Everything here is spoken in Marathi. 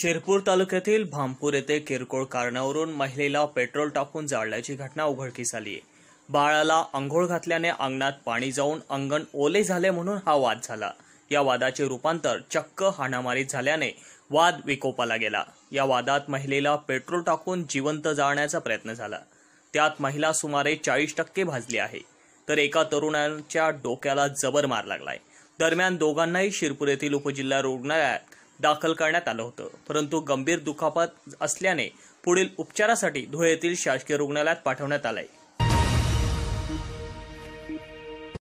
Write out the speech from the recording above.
शिरपूर तालुक्यातील भामपूर येथे किरकोळ कारणावरून महिलेला पेट्रोल टाकून जाळल्याची घटना उघडकीस आली आहे बाळाला आंघोळ घातल्याने अंगणात पाणी जाऊन अंगण ओले झाले म्हणून हा वाद झाला या वादाचे रूपांतर चक्क हाणामारीत झाल्याने वाद विकोपाला गेला या वादात महिलेला पेट्रोल टाकून जिवंत जाळण्याचा प्रयत्न झाला त्यात महिला सुमारे चाळीस टक्के भाजली आहे तर एका तरुणाच्या डोक्याला जबर मार लागलाय दरम्यान दोघांनाही शिरपूर येथील उपजिल्हा रुग्णालयात दाखल करण्यात आलं होतं परंतु गंभीर दुखापत असल्याने पुढील उपचारासाठी धुळे येथील शासकीय रुग्णालयात पाठवण्यात आलंय